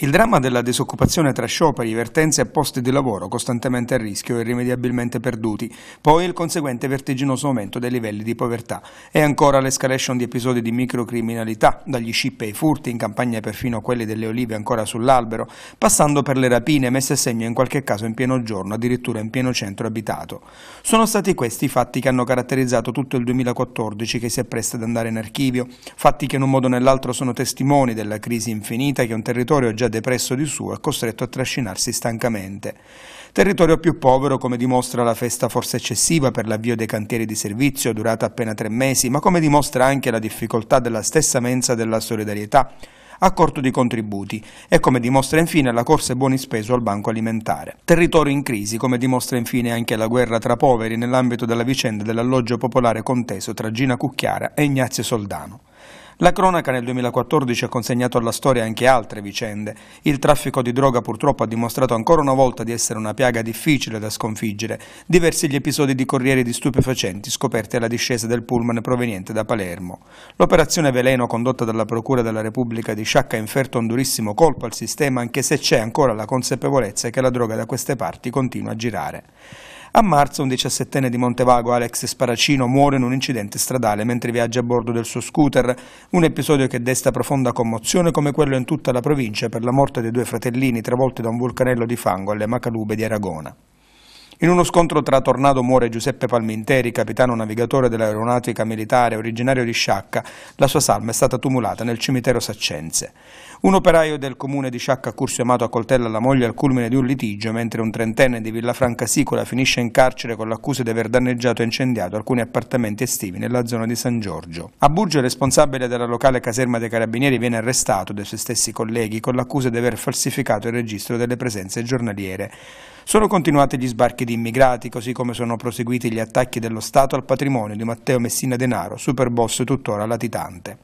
Il dramma della disoccupazione tra scioperi, vertenze e posti di lavoro costantemente a rischio e irrimediabilmente perduti, poi il conseguente vertiginoso aumento dei livelli di povertà e ancora l'escalation di episodi di microcriminalità, dagli scippi ai furti, in campagna perfino quelli delle olive ancora sull'albero, passando per le rapine messe a segno in qualche caso in pieno giorno, addirittura in pieno centro abitato. Sono stati questi i fatti che hanno caratterizzato tutto il 2014 che si appresta ad andare in archivio, fatti che in un modo o nell'altro sono testimoni della crisi infinita che un territorio già depresso di suo e costretto a trascinarsi stancamente. Territorio più povero, come dimostra la festa forse eccessiva per l'avvio dei cantieri di servizio, durata appena tre mesi, ma come dimostra anche la difficoltà della stessa mensa della solidarietà, a corto di contributi e come dimostra infine la corsa e buoni speso al banco alimentare. Territorio in crisi, come dimostra infine anche la guerra tra poveri nell'ambito della vicenda dell'alloggio popolare conteso tra Gina Cucchiara e Ignazio Soldano. La cronaca nel 2014 ha consegnato alla storia anche altre vicende. Il traffico di droga purtroppo ha dimostrato ancora una volta di essere una piaga difficile da sconfiggere. Diversi gli episodi di corrieri di stupefacenti scoperti alla discesa del pullman proveniente da Palermo. L'operazione Veleno condotta dalla Procura della Repubblica di Sciacca ha inferto un durissimo colpo al sistema anche se c'è ancora la consapevolezza che la droga da queste parti continua a girare. A marzo un 17enne di Montevago, Alex Sparacino, muore in un incidente stradale mentre viaggia a bordo del suo scooter, un episodio che desta profonda commozione come quello in tutta la provincia per la morte dei due fratellini travolti da un vulcanello di fango alle Macalube di Aragona. In uno scontro tra Tornado muore Giuseppe Palminteri, capitano navigatore dell'aeronautica militare originario di Sciacca. La sua salma è stata tumulata nel cimitero Saccense. Un operaio del comune di Sciacca Cursio Amato a accoltella la moglie al culmine di un litigio, mentre un trentenne di Villafranca Sicola finisce in carcere con l'accusa di aver danneggiato e incendiato alcuni appartamenti estivi nella zona di San Giorgio. A Burgio, responsabile della locale caserma dei carabinieri, viene arrestato dai suoi stessi colleghi con l'accusa di aver falsificato il registro delle presenze giornaliere. Sono continuati gli sbarchi di immigrati, così come sono proseguiti gli attacchi dello Stato al patrimonio di Matteo Messina Denaro, superboss tuttora latitante.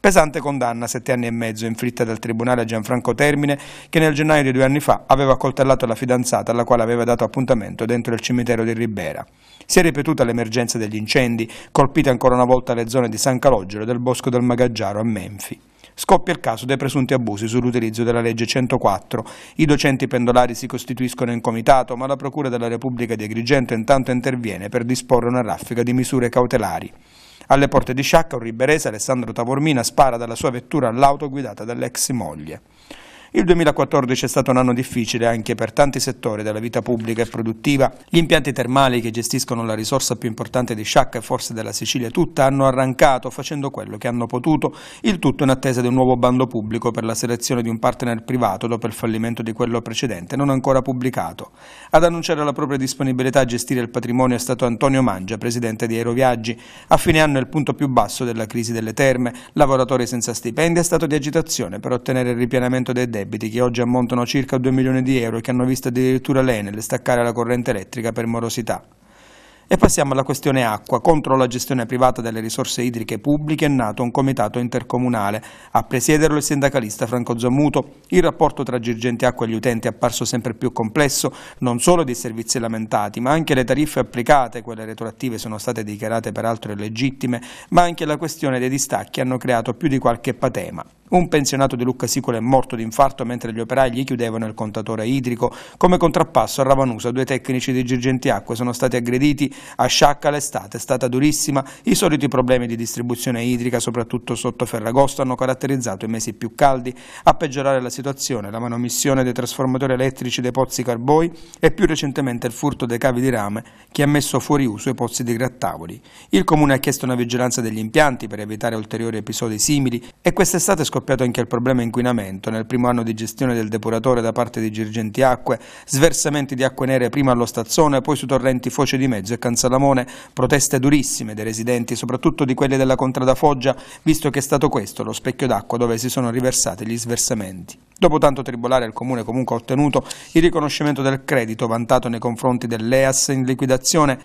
Pesante condanna, sette anni e mezzo, inflitta dal tribunale a Gianfranco Termine, che nel gennaio di due anni fa aveva accoltellato la fidanzata alla quale aveva dato appuntamento dentro il cimitero di Ribera. Si è ripetuta l'emergenza degli incendi, colpite ancora una volta le zone di San Calogero e del Bosco del Magaggiaro a Menfi scoppia il caso dei presunti abusi sull'utilizzo della legge 104. I docenti pendolari si costituiscono in comitato, ma la Procura della Repubblica di Agrigento intanto interviene per disporre una raffica di misure cautelari. Alle porte di Sciacca un riberese Alessandro Tavormina spara dalla sua vettura all'auto guidata dall'ex moglie. Il 2014 è stato un anno difficile anche per tanti settori della vita pubblica e produttiva. Gli impianti termali che gestiscono la risorsa più importante di Sciacca e forse della Sicilia tutta hanno arrancato facendo quello che hanno potuto, il tutto in attesa di un nuovo bando pubblico per la selezione di un partner privato dopo il fallimento di quello precedente non ancora pubblicato. Ad annunciare la propria disponibilità a gestire il patrimonio è stato Antonio Mangia, presidente di Aeroviaggi. A fine anno è il punto più basso della crisi delle terme, lavoratori senza stipendi è stato di agitazione per ottenere il ripianamento dei debiti debiti che oggi ammontano circa 2 milioni di euro e che hanno visto addirittura l'Enel staccare la corrente elettrica per morosità. E passiamo alla questione acqua. Contro la gestione privata delle risorse idriche pubbliche è nato un comitato intercomunale. A presiederlo il sindacalista Franco Zamuto. Il rapporto tra girgenti acqua e gli utenti è apparso sempre più complesso, non solo dei servizi lamentati, ma anche le tariffe applicate, quelle retroattive sono state dichiarate peraltro illegittime, ma anche la questione dei distacchi hanno creato più di qualche patema. Un pensionato di Lucca Sicola è morto di infarto mentre gli operai gli chiudevano il contatore idrico. Come contrappasso a Ravanusa due tecnici di Girgentiacque sono stati aggrediti a sciacca l'estate, è stata durissima, i soliti problemi di distribuzione idrica soprattutto sotto Ferragosto hanno caratterizzato i mesi più caldi. A peggiorare la situazione la manomissione dei trasformatori elettrici dei pozzi Carboi e più recentemente il furto dei cavi di rame che ha messo fuori uso i pozzi di grattavoli. Il comune ha chiesto una vigilanza degli impianti per evitare ulteriori episodi simili e quest'estate scorsa scoppiato anche il problema inquinamento. Nel primo anno di gestione del depuratore da parte di Girgenti Acque, sversamenti di acque nere prima allo Stazzone, poi su torrenti Foce di Mezzo e Cansalamone, proteste durissime dei residenti, soprattutto di quelli della Contrada Foggia, visto che è stato questo lo specchio d'acqua dove si sono riversati gli sversamenti. Dopo tanto tribolare il Comune comunque ha ottenuto il riconoscimento del credito vantato nei confronti dell'EAS in liquidazione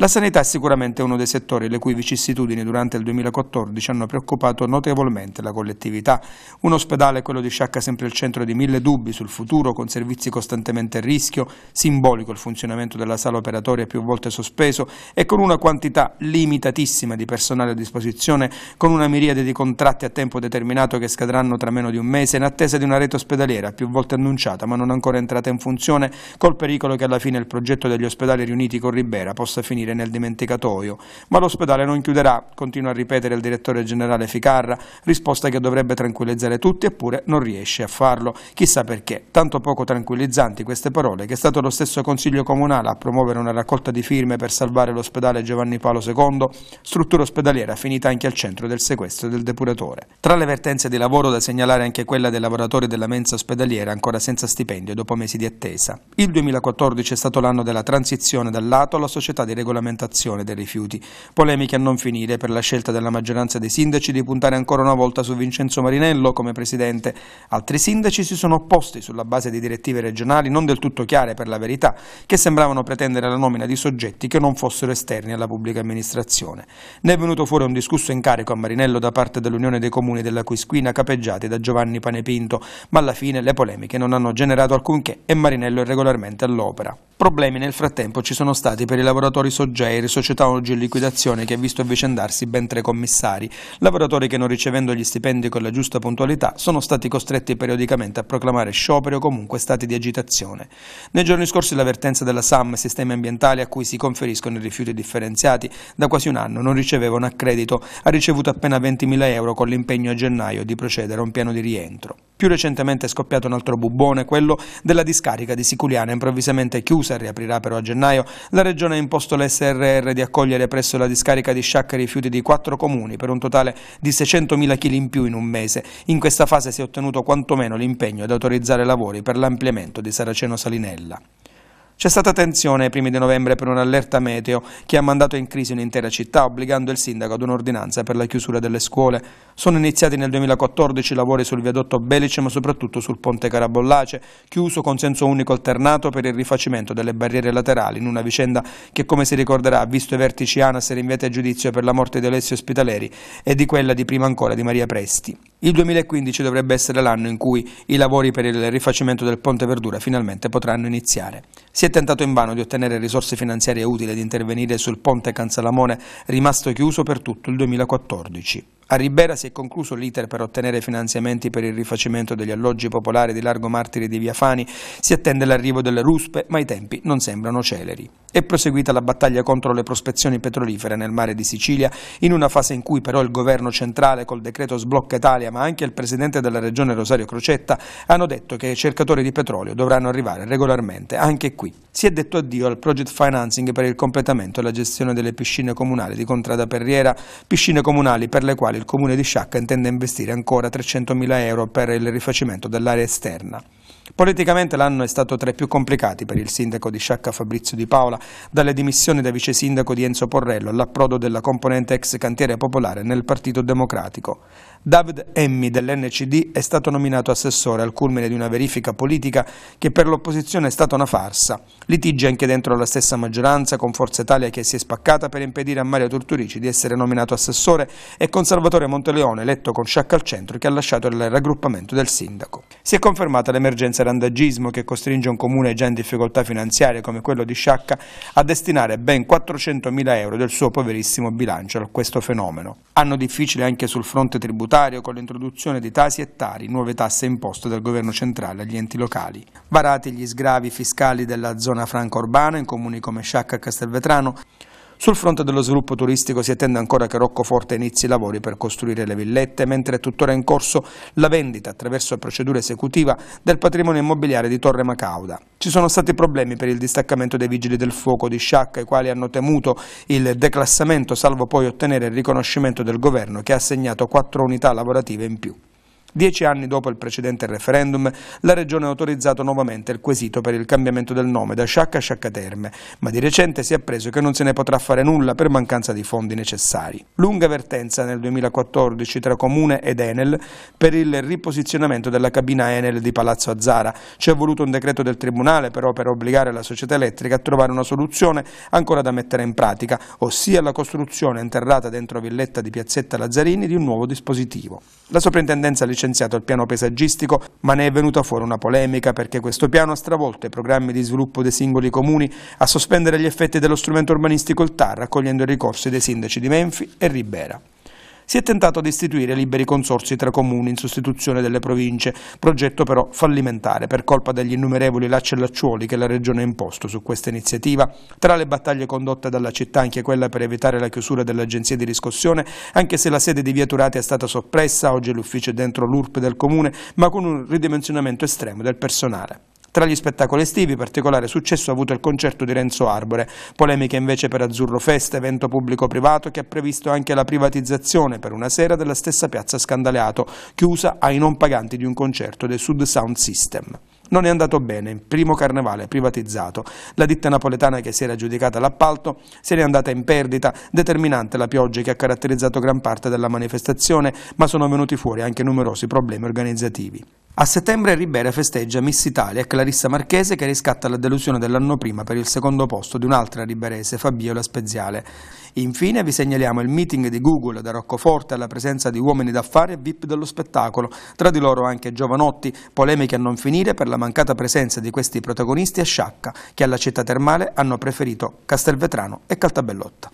la sanità è sicuramente uno dei settori le cui vicissitudini durante il 2014 hanno preoccupato notevolmente la collettività. Un ospedale, quello di Sciacca, sempre il centro di mille dubbi sul futuro, con servizi costantemente a rischio, simbolico il funzionamento della sala operatoria più volte sospeso e con una quantità limitatissima di personale a disposizione, con una miriade di contratti a tempo determinato che scadranno tra meno di un mese, in attesa di una rete ospedaliera più volte annunciata ma non ancora entrata in funzione, col pericolo che alla fine il progetto degli ospedali riuniti con Ribera possa finire finire nel dimenticatoio. Ma l'ospedale non chiuderà, continua a ripetere il direttore generale Ficarra, risposta che dovrebbe tranquillizzare tutti, eppure non riesce a farlo. Chissà perché, tanto poco tranquillizzanti queste parole che è stato lo stesso Consiglio Comunale a promuovere una raccolta di firme per salvare l'ospedale Giovanni Paolo II, struttura ospedaliera finita anche al centro del sequestro del depuratore. Tra le vertenze di lavoro da segnalare anche quella dei lavoratori della mensa ospedaliera ancora senza stipendio dopo mesi di attesa. Il 2014 è stato l'anno della transizione dal lato alla società di regolamentazione regolamentazione dei rifiuti. Polemiche a non finire per la scelta della maggioranza dei sindaci di puntare ancora una volta su Vincenzo Marinello come presidente. Altri sindaci si sono opposti sulla base di direttive regionali non del tutto chiare per la verità, che sembravano pretendere la nomina di soggetti che non fossero esterni alla pubblica amministrazione. Ne è venuto fuori un discusso incarico a Marinello da parte dell'Unione dei Comuni della Quisquina capeggiati da Giovanni Panepinto, ma alla fine le polemiche non hanno generato alcunché e Marinello è regolarmente all'opera. Problemi nel frattempo ci sono stati per i lavoratori Sogeir, società oggi in liquidazione che ha visto avvicendarsi ben tre commissari, lavoratori che non ricevendo gli stipendi con la giusta puntualità sono stati costretti periodicamente a proclamare sciopero o comunque stati di agitazione. Nei giorni scorsi l'avvertenza della SAM, sistemi ambientali a cui si conferiscono i rifiuti differenziati, da quasi un anno non riceveva un accredito, ha ricevuto appena 20.000 euro con l'impegno a gennaio di procedere a un piano di rientro. Più recentemente è scoppiato un altro bubbone, quello della discarica di Siculiana, improvvisamente chiusa, riaprirà però a gennaio. La regione ha imposto l'SRR di accogliere presso la discarica di Sciacca rifiuti di quattro comuni per un totale di 600.000 kg in più in un mese. In questa fase si è ottenuto quantomeno l'impegno ad autorizzare lavori per l'ampliamento di Saraceno Salinella. C'è stata tensione ai primi di novembre per un'allerta meteo che ha mandato in crisi un'intera città, obbligando il sindaco ad un'ordinanza per la chiusura delle scuole. Sono iniziati nel 2014 i lavori sul viadotto Belice, ma soprattutto sul ponte Carabollace, chiuso con senso unico alternato per il rifacimento delle barriere laterali, in una vicenda che, come si ricorderà, ha visto i vertici ANAS rinviati a giudizio per la morte di Alessio Spitaleri e di quella di prima ancora di Maria Presti. Il 2015 dovrebbe essere l'anno in cui i lavori per il rifacimento del ponte Verdura finalmente potranno iniziare. Si è è tentato invano di ottenere risorse finanziarie utili ad intervenire sul ponte Canzalamone rimasto chiuso per tutto il 2014. A Ribera si è concluso l'iter per ottenere finanziamenti per il rifacimento degli alloggi popolari di Largo Martiri di Via Fani, si attende l'arrivo delle ruspe, ma i tempi non sembrano celeri. È proseguita la battaglia contro le prospezioni petrolifere nel mare di Sicilia, in una fase in cui però il governo centrale col decreto Sblocca Italia, ma anche il presidente della regione Rosario Crocetta, hanno detto che i cercatori di petrolio dovranno arrivare regolarmente, anche qui. Si è detto addio al project financing per il completamento e la gestione delle piscine comunali di Contrada Perriera, piscine comunali per le quali il comune di Sciacca intende investire ancora 300.000 euro per il rifacimento dell'area esterna. Politicamente l'anno è stato tra i più complicati per il sindaco di Sciacca Fabrizio Di Paola, dalle dimissioni da vice sindaco di Enzo Porrello all'approdo della componente ex cantiere popolare nel Partito Democratico. David Emmi dell'NCD è stato nominato assessore al culmine di una verifica politica che per l'opposizione è stata una farsa. Litigi anche dentro la stessa maggioranza con Forza Italia che si è spaccata per impedire a Mario Torturici di essere nominato assessore e con Salvatore Monteleone, eletto con Sciacca al centro, che ha lasciato il raggruppamento del sindaco. Si è confermata l'emergenza randagismo che costringe un comune già in difficoltà finanziarie come quello di Sciacca a destinare ben 400.000 euro del suo poverissimo bilancio a questo fenomeno. Anno difficile anche sul fronte tributario con l'introduzione di tasi e tari, nuove tasse imposte dal governo centrale agli enti locali. Varati gli sgravi fiscali della zona franca urbana in comuni come Sciacca e Castelvetrano, sul fronte dello sviluppo turistico si attende ancora che Roccoforte inizi i lavori per costruire le villette, mentre è tuttora in corso la vendita attraverso procedura esecutiva del patrimonio immobiliare di Torre Macauda. Ci sono stati problemi per il distaccamento dei vigili del fuoco di Sciacca, i quali hanno temuto il declassamento, salvo poi ottenere il riconoscimento del governo che ha assegnato quattro unità lavorative in più. Dieci anni dopo il precedente referendum, la Regione ha autorizzato nuovamente il quesito per il cambiamento del nome da Sciacca a Sciacca Terme, ma di recente si è appreso che non se ne potrà fare nulla per mancanza di fondi necessari. Lunga vertenza nel 2014 tra Comune ed Enel per il riposizionamento della cabina Enel di Palazzo Azzara. Ci è voluto un decreto del Tribunale però per obbligare la società elettrica a trovare una soluzione ancora da mettere in pratica, ossia la costruzione interrata dentro Villetta di Piazzetta Lazzarini di un nuovo dispositivo. La soprintendenza licenziata licenziato il piano paesaggistico, ma ne è venuta fuori una polemica perché questo piano ha stravolto i programmi di sviluppo dei singoli comuni a sospendere gli effetti dello strumento urbanistico il TAR, accogliendo i ricorsi dei sindaci di Menfi e Ribera si è tentato di istituire liberi consorsi tra comuni in sostituzione delle province, progetto però fallimentare per colpa degli innumerevoli lacci e lacciuoli che la Regione ha imposto su questa iniziativa. Tra le battaglie condotte dalla città anche quella per evitare la chiusura dell'agenzia di riscossione, anche se la sede di Via Turati è stata soppressa, oggi l'ufficio è dentro l'URP del comune, ma con un ridimensionamento estremo del personale. Tra gli spettacoli estivi, particolare successo ha avuto il concerto di Renzo Arbore, polemiche invece per Azzurro Fest, evento pubblico-privato che ha previsto anche la privatizzazione per una sera della stessa piazza Scandaleato, chiusa ai non paganti di un concerto del Sud Sound System. Non è andato bene, primo carnevale privatizzato. La ditta napoletana che si era giudicata l'appalto se n'è andata in perdita, determinante la pioggia che ha caratterizzato gran parte della manifestazione, ma sono venuti fuori anche numerosi problemi organizzativi. A settembre Ribera festeggia Miss Italia e Clarissa Marchese che riscatta la delusione dell'anno prima per il secondo posto di un'altra riberese, Fabiola Speziale. Infine vi segnaliamo il meeting di Google da Roccoforte alla presenza di uomini d'affari e VIP dello spettacolo, tra di loro anche giovanotti, polemiche a non finire per la mancata presenza di questi protagonisti a Sciacca, che alla città termale hanno preferito Castelvetrano e Caltabellotta.